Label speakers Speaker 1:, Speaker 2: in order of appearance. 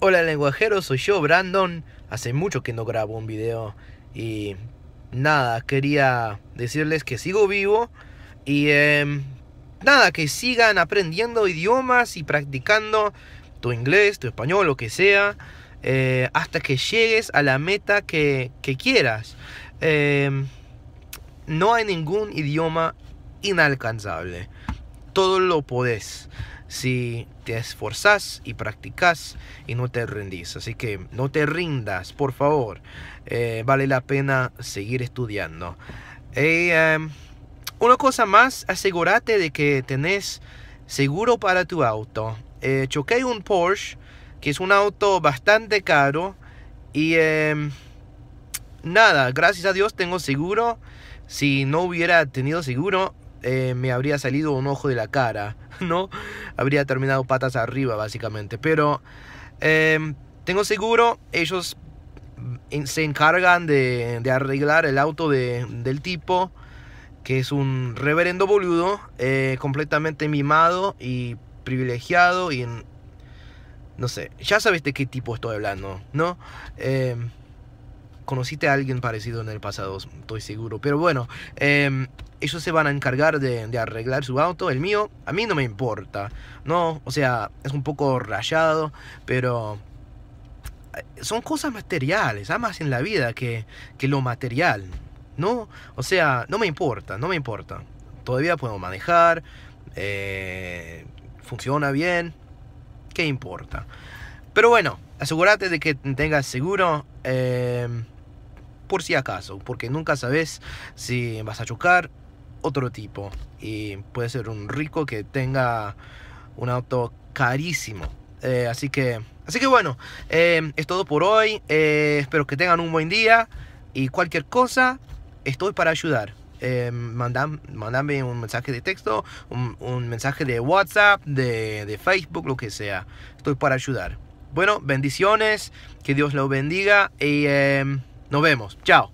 Speaker 1: Hola lenguajeros, soy yo, Brandon. Hace mucho que no grabo un video y nada, quería decirles que sigo vivo y em, nada, que sigan aprendiendo idiomas y practicando tu inglés, tu español, lo que sea, eh, hasta que llegues a la meta que, quieras. Em, no hay ningún idioma inalcanzable todo lo podés si te esforzas y practicas y no te rendís. Así que no te rindas, por favor. Eh, vale la pena seguir estudiando. Eh, em, una cosa más, asegúrate de que tenés seguro para tu auto. Eh, choqué un Porsche, que es un auto bastante caro. Y em, nada, gracias a Dios tengo seguro. Si no hubiera tenido seguro, eh, me habría salido un ojo de la cara, ¿no? Habría terminado patas arriba, básicamente. Pero em, tengo seguro, ellos mm, se encargan de, arreglar el auto del tipo, que es un reverendo boludo, eh, completamente mimado y privilegiado y no sé, ya sabes de qué tipo estoy hablando, ¿no? Eh, conociste a alguien parecido en el pasado, estoy seguro. Pero bueno, em, ellos se van a encargar de, arreglar su auto. El mío, a mí no me importa, ¿no? O sea, es un poco rayado, pero eh, son cosas materiales, hay más en la vida que, lo material, ¿no? O sea, no me importa, no me importa. Todavía puedo manejar, eh, funciona bien, ¿qué importa? Pero bueno, asegúrate de que tengas seguro. Em, por si acaso, porque nunca sabes si vas a chocar otro tipo. Y puede ser un rico que tenga un auto carísimo. Eh, así que, así que bueno, eh, es todo por hoy. Eh, espero que tengan un buen día y cualquier cosa, estoy para ayudar. mandame un mensaje de texto, un, mensaje de WhatsApp, de, Facebook, lo que sea. Estoy para ayudar. Bueno, bendiciones, que Dios los bendiga y... Nos vemos. Chao.